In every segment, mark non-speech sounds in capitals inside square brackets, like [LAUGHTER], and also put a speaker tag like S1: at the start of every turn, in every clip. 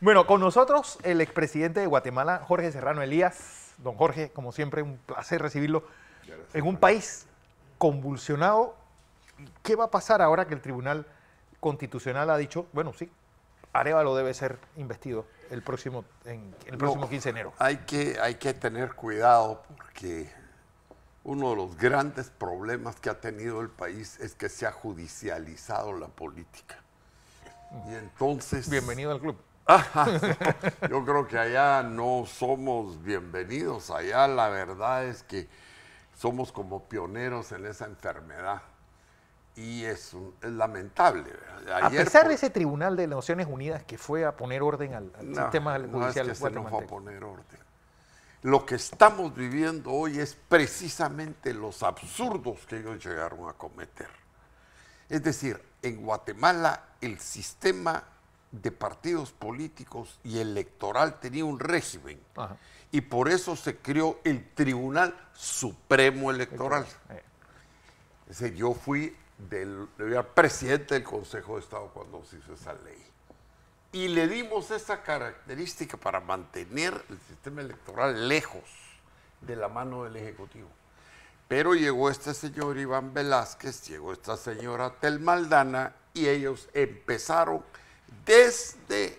S1: Bueno, con nosotros el expresidente de Guatemala, Jorge Serrano Elías. Don Jorge, como siempre, un placer recibirlo. en un país convulsionado, ¿qué va a pasar ahora que el Tribunal Constitucional ha dicho, bueno, sí, Arevalo debe ser investido el próximo, el próximo 15 de enero?
S2: Hay que, hay que tener cuidado porque uno de los grandes problemas que ha tenido el país es que se ha judicializado la política.
S1: Y entonces... Bienvenido al club.
S2: Yo creo que allá no somos bienvenidos. Allá la verdad es que somos como pioneros en esa enfermedad. Y es, lamentable. a pesar de ese
S1: tribunal de Naciones Unidas que fue a poner orden al, sistema judicial no es no fue a poner orden.
S2: Lo que estamos viviendo hoy es precisamente los absurdos que ellos llegaron a cometer. Es decir, en Guatemala el sistema de partidos políticos y electoral tenía un régimen. Y por eso se creó el Tribunal Supremo Electoral. Eh. yo fui del, presidente del Consejo de Estado cuando se hizo esa ley. Y le dimos esa característica para mantener el sistema electoral lejos de la mano del Ejecutivo. Pero llegó este señor Iván Velázquez, llegó esta señora Telmaldana y ellos empezaron desde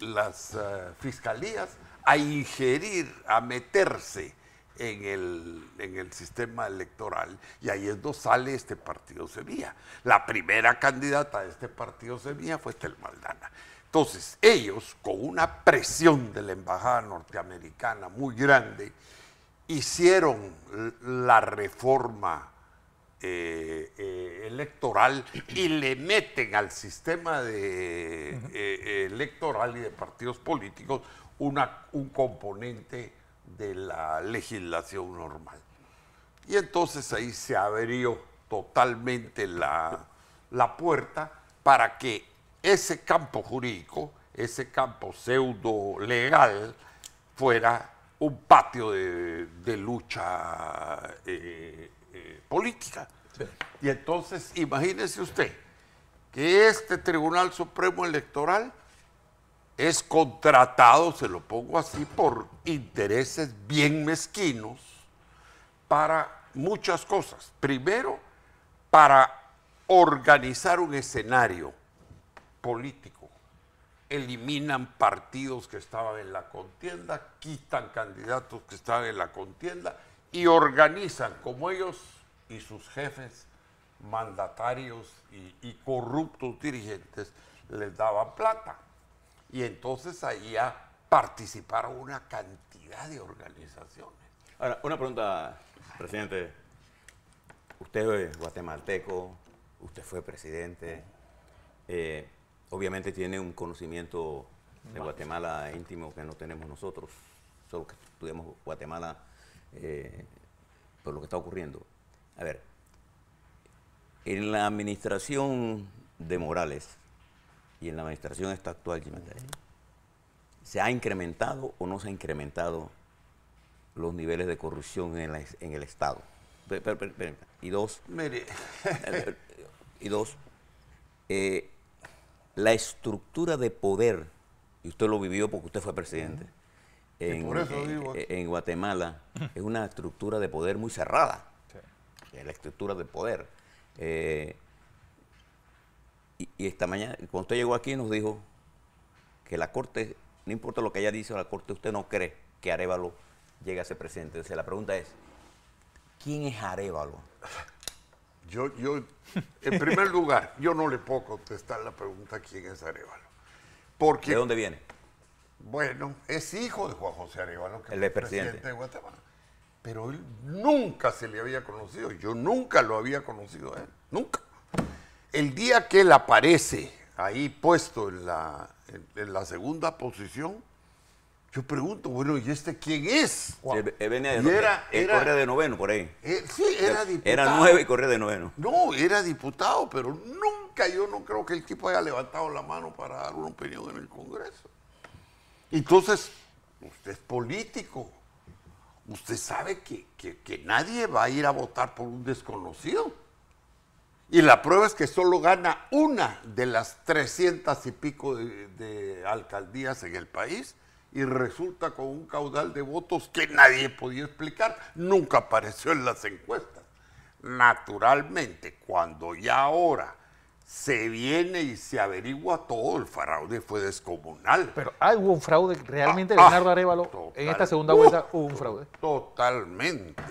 S2: las eh, fiscalías a ingerir, a meterse en el, sistema electoral y ahí es donde sale este partido Sevilla. La primera candidata de este partido Sevilla fue Telmaldana. Entonces, ellos, con una presión de la embajada norteamericana muy grande, hicieron la reforma eh, eh, electoral y le meten al sistema de, eh, electoral y de partidos políticos una, un componente de la legislación normal. Y entonces ahí se abrió totalmente la, puerta para que ese campo jurídico, ese campo pseudo legal, fuera un patio de, de lucha eh, eh, política. Y entonces, imagínese usted que este Tribunal Supremo Electoral es contratado, se lo pongo así, por intereses bien mezquinos para muchas cosas. Primero, para organizar un escenario político. Eliminan partidos que estaban en la contienda, quitan candidatos que estaban en la contienda y organizan como ellos y sus jefes mandatarios y, corruptos dirigentes les daban plata. Y entonces ahí ya participaron una cantidad de organizaciones.
S3: Ahora, una pregunta, presidente. Usted es guatemalteco, usted fue presidente, eh, obviamente tiene un conocimiento de Guatemala íntimo que no tenemos nosotros, solo que estudiamos Guatemala eh, por lo que está ocurriendo. A ver, en la administración de Morales y en la administración esta actual, ¿se ha incrementado o no se ha incrementado los niveles de corrupción en, el Estado? y dos, [LAUGHS] y dos, eh, la estructura de poder, y usted lo vivió porque usted fue presidente, en, Guatemala [LAUGHS] es una estructura de poder muy cerrada. Es la estructura de poder. Eh, y, esta mañana, cuando usted llegó aquí, nos dijo que la Corte, no importa lo que haya dicho la Corte, usted no cree que Arevalo llegue a ser presidente. sea, la pregunta es, ¿quién es Arevalo? [LAUGHS] Yo, yo, en primer lugar, yo no le puedo contestar la pregunta quién es Arevalo.
S2: ¿De dónde viene? Bueno, es hijo de Juan José Arevalo, que el presidente. de Guatemala. Pero él nunca se le había conocido, yo nunca lo había conocido a él, nunca. El día que él aparece ahí puesto en la, en, la segunda posición, yo pregunto, bueno, ¿y este quién es?
S3: venía de, era, de noveno por ahí.
S2: Eh, sí, era diputado. Era nueve y
S3: corría de noveno.
S2: No, era diputado, pero nunca yo no creo que el tipo haya levantado la mano para dar una opinión en el Congreso. Entonces, usted es político. Usted sabe que, nadie va a ir a votar por un desconocido. Y la prueba es que solo gana una de las 300 y pico de, de, alcaldías en el país y resulta con un caudal de votos que nadie podía explicar, nunca apareció en las encuestas. Naturalmente, cuando ya ahora se viene y se averigua todo, el fraude fue
S3: descomunal. Pero
S1: hay ah, hubo un fraude, realmente ah, Leonardo ah, Arevalo, en esta segunda vuelta hubo un fraude.
S3: Totalmente.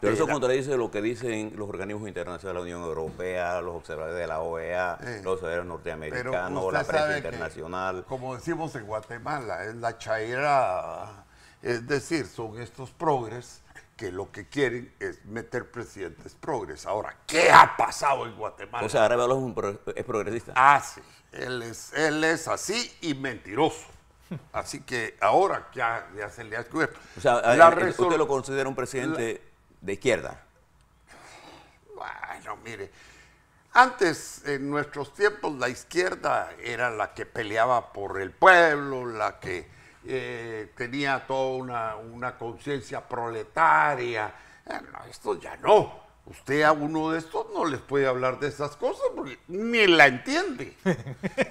S3: Pero eso contradice lo que dicen los organismos internacionales de la Unión Europea, los observadores de la OEA, los observadores norteamericanos, la prensa internacional.
S2: como decimos en Guatemala, es la chaira, es decir, son estos progres que lo que quieren es meter presidentes progres. Ahora, ¿qué ha pasado en Guatemala? O sea,
S3: Arevalo es, un progresista.
S2: Ah, sí. Él es, él es así y mentiroso. Así que ahora ya, se le ha descubierto. O sea, eh, ¿usted lo considera un presidente
S3: de izquierda?
S2: Bueno, mire, antes, en nuestros tiempos, la izquierda era la que peleaba por el pueblo, la que eh, tenía toda una, conciencia proletaria. Eh, esto ya no. Usted a uno de estos no les puede hablar de esas cosas porque ni la entiende.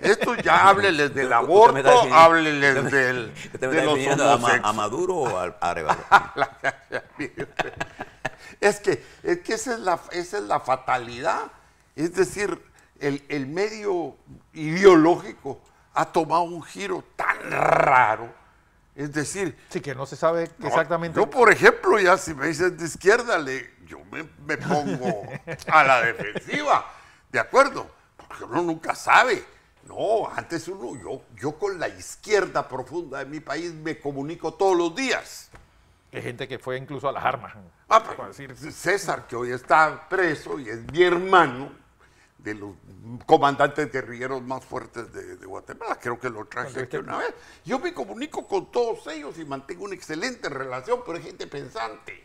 S2: esto ya [LAUGHS] hábleles del aborto, hábleles del. de los a, a, Maduro o a, [LAUGHS] es que, que esa, es la, esa es la fatalidad. Es decir, el, el medio ideológico ha tomado un giro raro. Es decir... Sí, que no se sabe exactamente... Yo, por ejemplo, ya si me dicen de izquierda, le, yo me, pongo a la defensiva, ¿de acuerdo? Porque uno nunca sabe. No, antes uno, yo, yo con la izquierda profunda de mi país me comunico todos los días.
S1: hay gente que fue incluso a las armas. Ah, pues, decir.
S2: César, que hoy está preso y es mi hermano, de los comandantes guerrilleros más fuertes de, Guatemala. Creo que lo traje aquí una vez. Yo me comunico con todos ellos y mantengo una excelente relación, pero hay gente pensante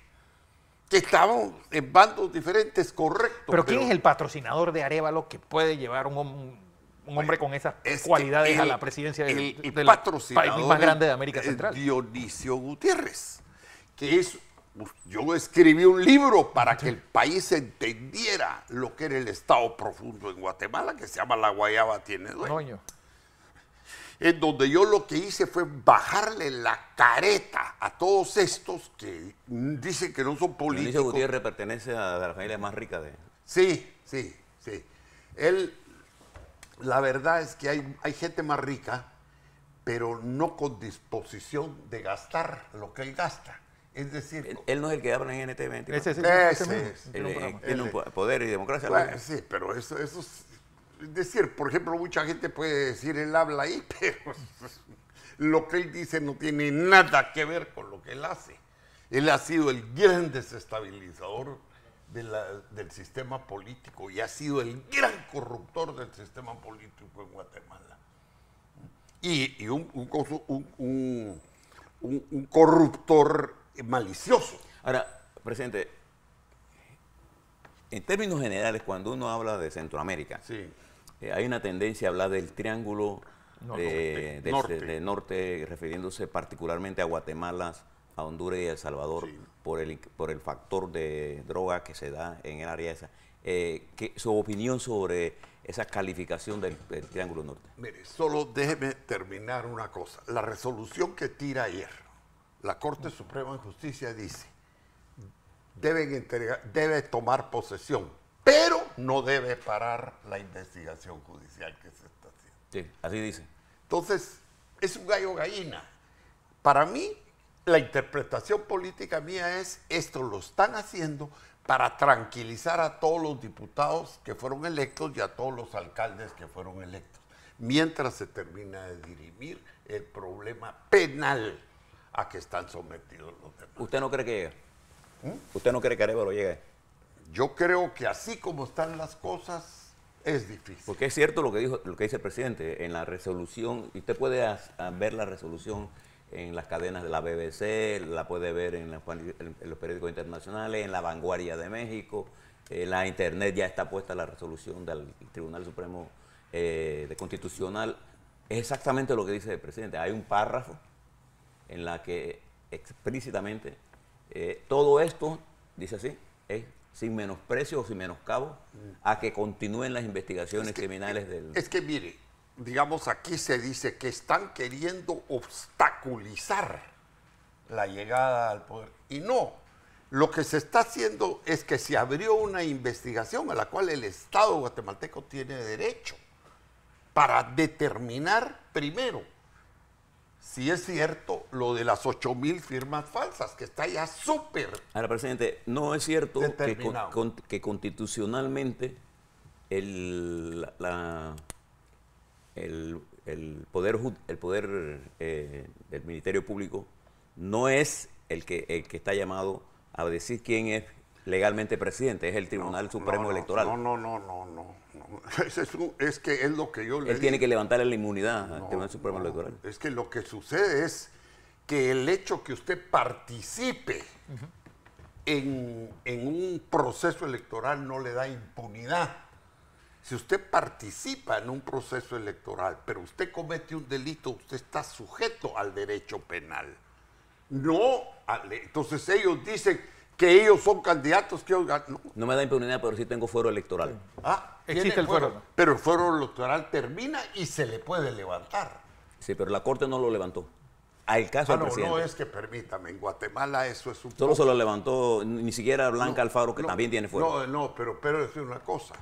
S2: que estamos en bandos diferentes, correcto. Pero, ¿quién es
S1: el patrocinador de Arevalo que puede llevar un, hombre con esas cualidades a la presidencia del, el, el país más grande de América Central?
S2: Dionisio
S1: Gutiérrez, que
S2: es yo escribí un libro para que el país entendiera lo que era el Estado profundo en Guatemala, que se llama La Guayaba Tiene Dueño. En donde yo lo que hice fue bajarle la careta a todos estos
S3: que dicen que no son políticos. dice Gutiérrez pertenece a la familia más rica de.
S2: Sí, sí, sí. Él, la verdad es que hay, hay gente más rica, pero no con disposición de gastar lo que él gasta.
S3: Es decir, él, no es el que habla en nt 20. Ese, es. el tiene poder y democracia. sí, pero
S2: eso, eso es, es decir, por ejemplo, mucha gente puede decir, él habla ahí, [LAUGHS] pero lo que él dice no tiene nada que ver con lo que él hace. Él ha sido el gran desestabilizador del sistema político y ha sido el gran corruptor del sistema político en Guatemala. Y, un, un corruptor
S3: malicioso. Ahora, presidente, en términos generales, cuando uno habla de Centroamérica, sí. Eh, hay una tendencia a hablar del triángulo
S1: del
S3: norte. refiriéndose particularmente a Guatemala, a Honduras y a El Salvador, por, el, por el factor de droga que se da en el área esa. Eh, su opinión sobre esa calificación del, del Triángulo Norte. Mire, solo déjeme
S2: terminar una cosa. La resolución que tira ayer, la Corte Suprema de Justicia dice, deben entregar, debe tomar posesión, pero no debe parar la investigación judicial que se está haciendo. Sí, así dice. Entonces, es un gallo gallina. Para mí, la interpretación política mía es, esto lo están haciendo para tranquilizar a todos los diputados que fueron electos y a todos los alcaldes que fueron electos, mientras se termina de dirimir el problema penal a que están sometidos los demás.
S3: ¿Usted no cree que llegue? ¿Mm? ¿Usted no cree que Arevalo llegue? Yo creo que así como están
S2: las cosas, es
S3: difícil. Porque es cierto lo que dijo, lo que dice el presidente, en la resolución, y usted puede ver la resolución en las cadenas de la BBC, la puede ver en, los periódicos internacionales, en la vanguardia de México, en eh, la internet ya está puesta la resolución del Tribunal Supremo eh, de Constitucional. Es exactamente lo que dice el presidente. Hay un párrafo en la que explícitamente eh, todo esto, dice así, es sin menosprecio o sin menoscabo mm. a que continúen las investigaciones criminales eh, del... Es que mire, digamos aquí se dice
S2: que están queriendo obstaculizar la llegada al poder. Y no, lo que se está haciendo es que se abrió una investigación a la cual el Estado guatemalteco tiene derecho para determinar primero si es cierto lo de las 8 mil firmas falsas, que está ya súper.
S3: Ahora, presidente, no es cierto que, constitucionalmente el, poder, el poder eh, del Ministerio Público no es el que, el que está llamado a decir quién es legalmente presidente, es el Tribunal Supremo Electoral. No, no,
S2: no, no, no. [LAUGHS] Es, es, que es lo que yo le Él tiene que
S3: levantar la inmunidad al Supremo Electoral.
S2: Es que lo que sucede es que el hecho que usted participe en, en, un proceso electoral no le da impunidad. Si usted participa en un proceso electoral, pero usted comete un delito, usted está sujeto al derecho penal. No, entonces ellos dicen, que ellos son candidatos que No. me da impunidad, pero sí tengo fuero electoral.
S3: Ah, existe el fuero. Pero el fuero electoral termina
S2: y se le puede levantar.
S3: Sí, pero la Corte no lo levantó. Al caso ah, no, no es
S2: que permítame, en Guatemala eso es un.
S3: Solo se lo levantó ni siquiera Blanca Alfaro, que también tiene fuero.
S2: No, no, pero, pero decir una cosa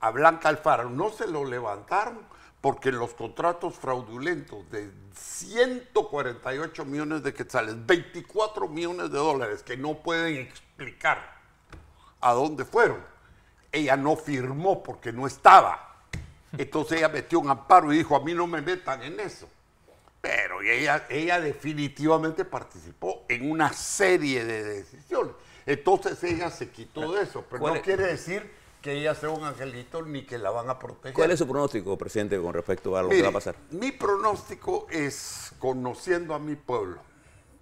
S2: a Blanca Alfaro no se lo levantaron porque los contratos fraudulentos de 148 millones de quetzales, 24 millones de dólares que no pueden explicar a dónde fueron, ella no firmó porque no estaba. Entonces ella metió un amparo y dijo, a mí no me metan en eso. Pero ella, ella definitivamente participó en una serie de decisiones. Entonces ella se quitó de eso, pero no quiere decir que ella sea un angelito ni que la van a proteger. ¿Cuál es su
S3: pronóstico, presidente, con respecto a lo que va a pasar?
S2: Mi pronóstico es, conociendo a mi pueblo,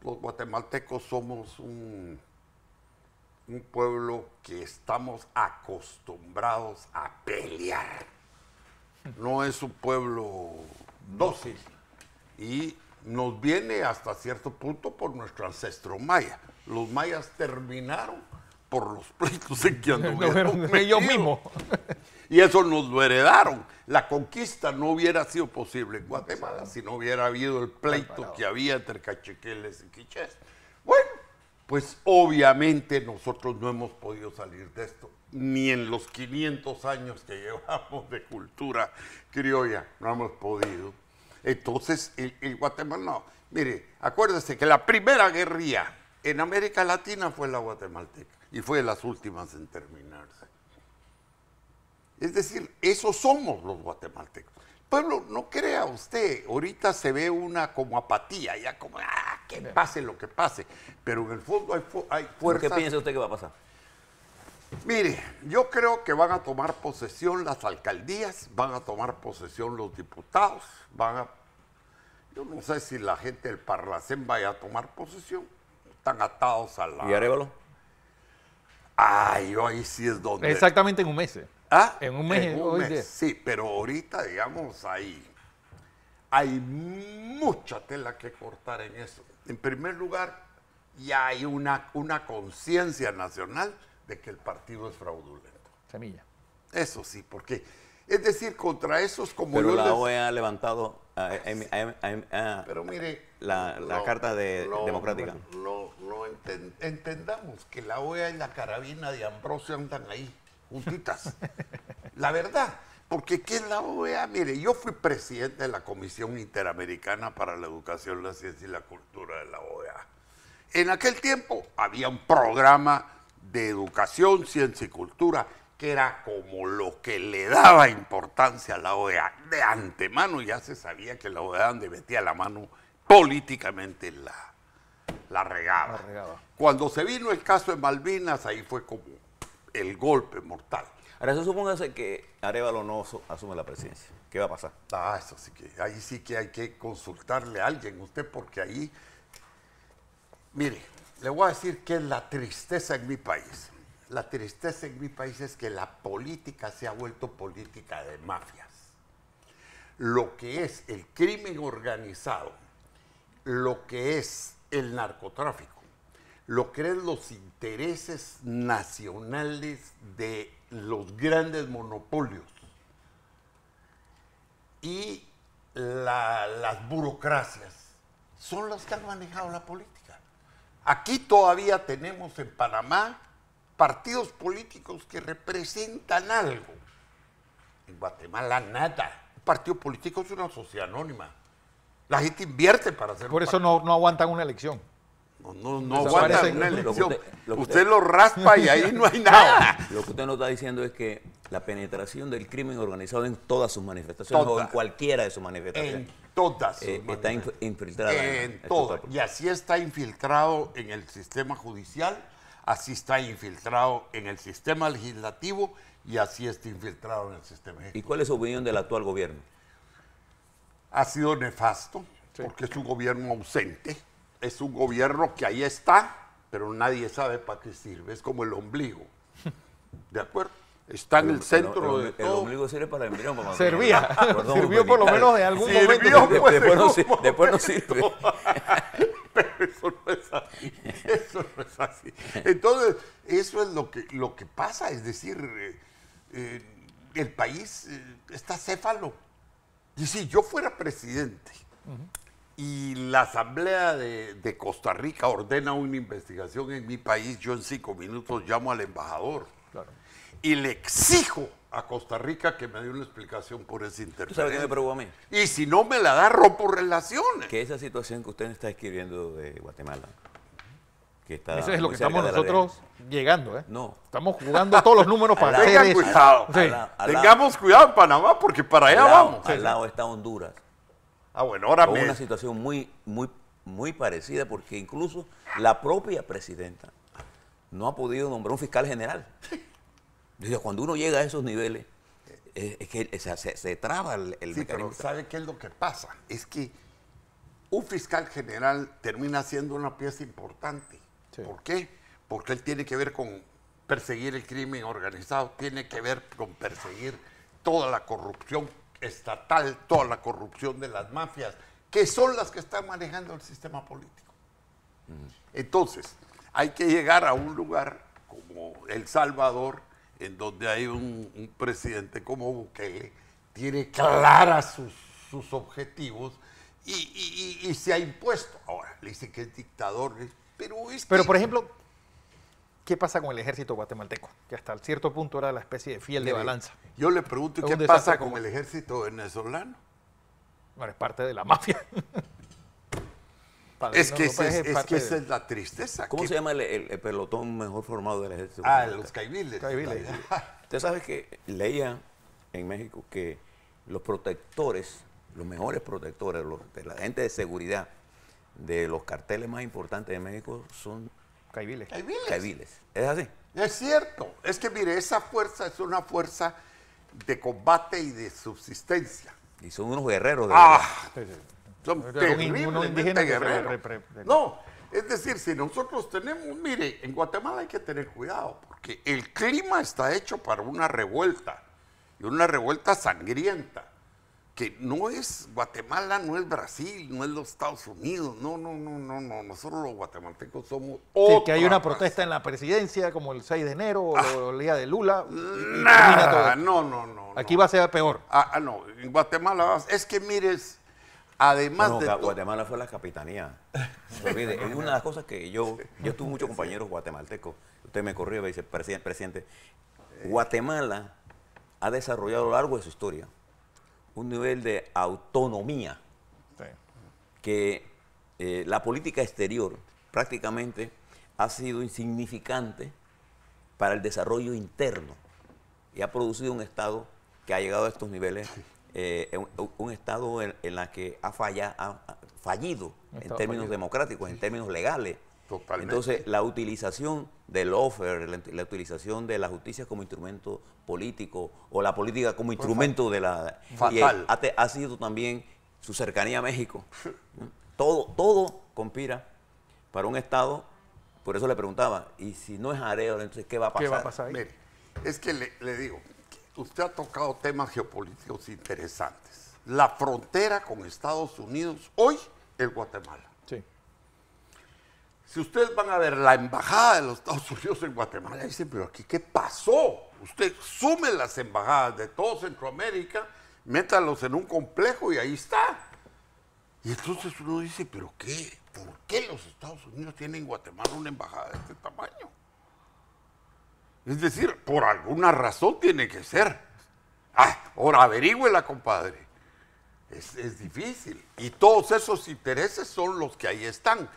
S2: los guatemaltecos somos un pueblo que estamos acostumbrados a
S3: pelear.
S2: No es un pueblo dócil y nos viene hasta cierto punto por nuestro ancestro maya. Los mayas terminaron por los pleitos en que anduvieron ellos mismos. Y eso nos lo heredaron. La conquista no hubiera sido posible en Guatemala si no hubiera habido el pleito que había entre cachequeles y quichés. Bueno, pues obviamente nosotros no hemos podido salir de esto, ni en los 500 años que [LAUGHS] llevamos de cultura criolla, no hemos podido. Entonces, el, el Guatemala, no. mire, acuérdese que la primera guerrilla en América Latina fue la guatemalteca y fue de las últimas en terminarse. Es decir, esos somos los guatemaltecos. Pueblo, no crea usted, ahorita se ve una como apatía, ya como, ah, que pase lo que pase, pero en el fondo hay, fu ¿Qué piensa usted que va a pasar? Mire, yo creo que van a tomar posesión las alcaldías, van a tomar posesión los diputados, van a... Yo no sé si la gente del Parlacén vaya a tomar posesión, atados al lado. ¿Y Arevalo? Ay, hoy sí es donde.
S1: Exactamente en un mes. ¿Ah? En un mes.
S2: sí, pero ahorita, digamos, ahí hay mucha tela que cortar en eso. En primer lugar, ya hay una, una conciencia nacional de que el partido es fraudulento. Semilla.
S3: Eso sí, porque
S2: es decir, contra esos como Pero la OEA
S3: ha levantado eh, em, em, em, ah, Pero mire, la, carta de, democrática
S2: entendamos que la OEA y la carabina de Ambrosio andan ahí, juntitas. [LAUGHS] la verdad, porque ¿qué es la OEA? Mire, yo fui presidente de la Comisión Interamericana para la Educación, la Ciencia y la Cultura de la OEA. En aquel tiempo había un programa de educación, ciencia y cultura que era como lo que le daba importancia a la OEA. De antemano ya se sabía que la OEA metía la mano políticamente la, la regaba. Cuando se vino el caso de Malvinas, ahí fue como el golpe mortal. Ahora, eso supóngase que Arevalo no asume la presidencia. ¿Qué va a pasar? Ah, eso sí que, ahí sí que hay que consultarle a alguien, usted, porque ahí, mire, le voy a decir que es la tristeza en mi país. La tristeza en mi país es que la política se ha vuelto política de mafias. Lo que es el crimen organizado, lo que es el narcotráfico, lo que es los intereses nacionales de los grandes monopolios y las burocracias son las que han manejado la política. Aquí todavía tenemos en Panamá partidos políticos que representan algo. En Guatemala nada. Un partido político es una sociedad anónima.
S1: La gente invierte para hacer Por eso no, aguantan una elección. No, no, aguantan una elección. usted, lo raspa y ahí no hay [LAUGHS] nada.
S3: Lo que usted nos está diciendo es que la penetración del crimen organizado en todas sus manifestaciones o en cualquiera de sus manifestaciones. En todas. Eh, está infiltrada. En, en todas.
S2: Y así está infiltrado en el sistema judicial, así está infiltrado en el sistema legislativo y así está infiltrado en el sistema ¿Y cuál es su opinión del actual gobierno? ha sido nefasto, porque es un gobierno ausente, es un gobierno que ahí está, pero nadie sabe para qué sirve, es como el ombligo. [LAUGHS] ¿De acuerdo? Está en el, centro
S3: el, de todo. El ombligo sirve para el embrión, mamá. Servía. [LAUGHS] Sirvió por lo menos de pues, algún momento. después, no, sirve. pero [LAUGHS] eso no es así. Eso no es así. Entonces,
S2: eso es lo que, lo que pasa. Es decir, eh, eh, el país eh, está céfalo y si yo fuera presidente y la Asamblea de, Costa Rica ordena una investigación en mi país, yo en cinco minutos llamo al embajador y le exijo a Costa Rica que me dé una explicación por ese qué me preocupa a mí?
S3: Y si no me la da, rompo relaciones. Que esa situación que usted está escribiendo de Guatemala eso es lo que estamos nosotros
S1: llegando, ¿eh? No. Estamos jugando todos los números para hacer Tengan cuidado.
S2: Tengamos cuidado en Panamá porque para allá vamos. Al lado
S3: está Honduras. Ah, bueno, ahora mismo. una situación muy, muy, muy parecida porque incluso la propia presidenta no ha podido nombrar un fiscal general. Cuando uno llega a esos niveles, eh, eh, es, que se, traba el, el sí,
S2: ¿sabe qué es lo que pasa? Es que un fiscal general termina siendo una pieza importante ¿Por qué? Porque él tiene que ver con perseguir el crimen organizado, tiene que ver con perseguir toda la corrupción estatal, toda la corrupción de las mafias, que son las que están manejando el sistema político. Mm. Entonces, hay que llegar a un lugar como El Salvador, en donde hay un, presidente como Bukele, tiene claras sus, objetivos
S1: y, y, se ha impuesto. Ahora, le dicen que es dictador, pero, por ejemplo, ¿qué pasa con el ejército guatemalteco? Que hasta cierto punto era la especie de fiel de balanza. Yo le pregunto, ¿qué pasa con el
S2: ejército venezolano? Bueno, es parte de la mafia.
S1: [LAUGHS] Pues, es que, es, esa es la tristeza. ¿Cómo se llama
S3: el, pelotón mejor formado del ejército? Ah, los
S1: caibiles. [LAUGHS]
S3: Usted sabe que leía en México que los protectores, los mejores protectores, de la gente de seguridad de los carteles más importantes de México son caiviles. Es así. Es cierto. Es que mire, esa fuerza es una fuerza
S2: de combate y de subsistencia. Y son unos guerreros de ah, Son terriblemente guerreros. No, es decir, si nosotros tenemos, mire, en Guatemala hay que tener cuidado, porque el clima está hecho para una revuelta, y una revuelta sangrienta que no es Guatemala, no es Brasil, no es los Estados Unidos, no, no, no, no, no, nosotros los guatemaltecos somos...
S1: que hay una protesta en la presidencia como el 6 de enero o el ah. día de Lula. Nada, no,
S3: no, no. Aquí va a ser peor. Ah, ah no, en Guatemala, es que mires, además de... Guatemala fue la capitanía. es una de las cosas que yo, yo tuve muchos compañeros guatemaltecos, usted me corrió y me dice, presidente, eh. Guatemala ha desarrollado a lo largo de su historia un nivel de autonomía que eh, la política exterior prácticamente ha sido insignificante para el desarrollo interno y ha producido un Estado que ha llegado a estos niveles, eh, un, Estado en, el que ha, falla, fallido en términos democráticos, en términos legales, entonces, la utilización del offer, la, utilización de la justicia como instrumento político o la política como instrumento de la... Fatal. Ha, sido también su cercanía a México. todo, todo conspira para un Estado. Por eso le preguntaba, y si no es Areo, entonces, ¿qué va a pasar? Mire,
S2: es que le, le digo, usted ha tocado temas geopolíticos interesantes. La frontera con Estados Unidos hoy es Guatemala. Si ustedes van a ver la embajada de los Estados Unidos en Guatemala, dicen, pero aquí, ¿qué pasó? Usted sume las embajadas de todo Centroamérica, métalos en un complejo y ahí está. Y entonces uno dice, pero qué, ¿por qué los Estados Unidos tienen en Guatemala una embajada de este tamaño? Es decir, por alguna razón tiene que ser. Ah, ahora averígüela, compadre es, difícil. Y todos esos intereses son los que ahí están.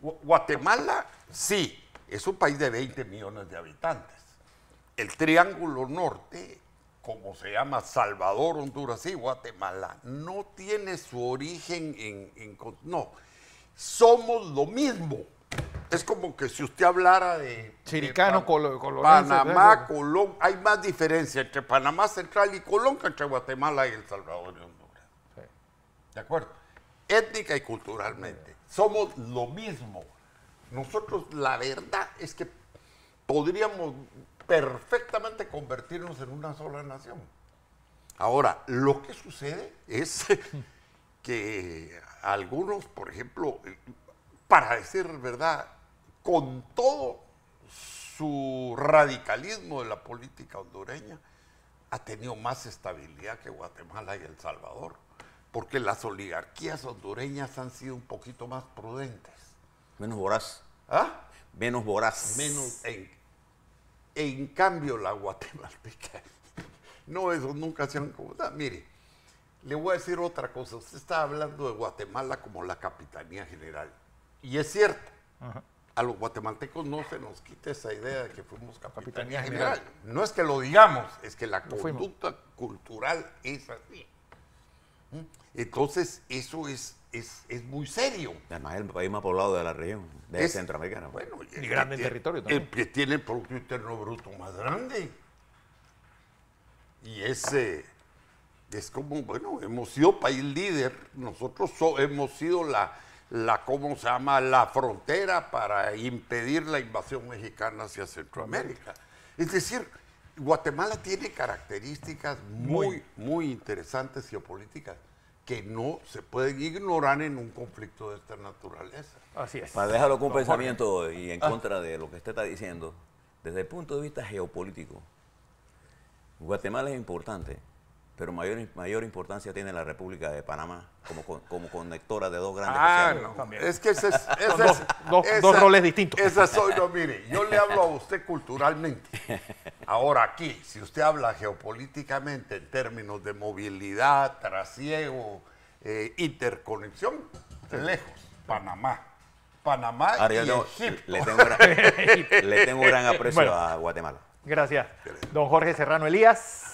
S2: Guatemala, sí, es un país de 20 millones de habitantes. El Triángulo Norte, como se llama Salvador, Honduras y Guatemala, no tiene su origen en... no, somos lo mismo. Es como que si usted
S1: hablara de... Chiricano, de Panamá,
S2: Colón. Hay más diferencia entre Panamá Central y Colón que entre Guatemala y El Salvador. ¿De acuerdo? Étnica y culturalmente. Somos lo mismo. Nosotros, la verdad es que podríamos perfectamente convertirnos en una sola nación. Ahora, lo que sucede es [LAUGHS] que algunos, por ejemplo, para decir verdad, con todo su radicalismo de la política hondureña, ha tenido más estabilidad que Guatemala y El Salvador porque las oligarquías hondureñas han sido un poquito más prudentes.
S3: Menos voraz. ¿Ah? Menos voraz. Menos.
S2: En, en cambio, la guatemalteca. [LAUGHS] No, eso nunca se han Mire, le voy a decir otra cosa. Usted está hablando de Guatemala como la capitanía general. Y es cierto. A los guatemaltecos no se nos quita esa idea de que fuimos capitanía, general. No es que lo digamos, es que la conducta cultural es así.
S3: Entonces, eso es, es, muy serio. Además, el país más poblado de la región, de Centroamérica. Bueno, y grande territorio también. tiene el Producto Interno Bruto más grande.
S2: Y ese eh, es como, bueno, hemos sido país líder, nosotros hemos sido la, la, ¿cómo se llama?, la frontera para impedir la invasión mexicana hacia Centroamérica. Es decir, Guatemala tiene características muy, muy, interesantes geopolíticas que no se pueden ignorar en un conflicto de esta naturaleza. Así es. Para dejarlo con un pensamiento y en ah. contra de
S3: lo que usted está diciendo, desde el punto de vista geopolítico, Guatemala es importante pero mayor, mayor importancia tiene la República de Panamá como, como conectora de dos grandes ah, Es que ese es, dos, roles distintos. Esa soy yo, mire, yo le hablo a usted
S2: culturalmente. Ahora aquí, si usted habla geopolíticamente en términos de movilidad, trasiego, eh, interconexión,
S1: lejos, Panamá.
S2: Panamá
S3: y Le tengo, gran, [LAUGHS] gran aprecio a Guatemala.
S1: Gracias. Don Jorge Serrano Elías.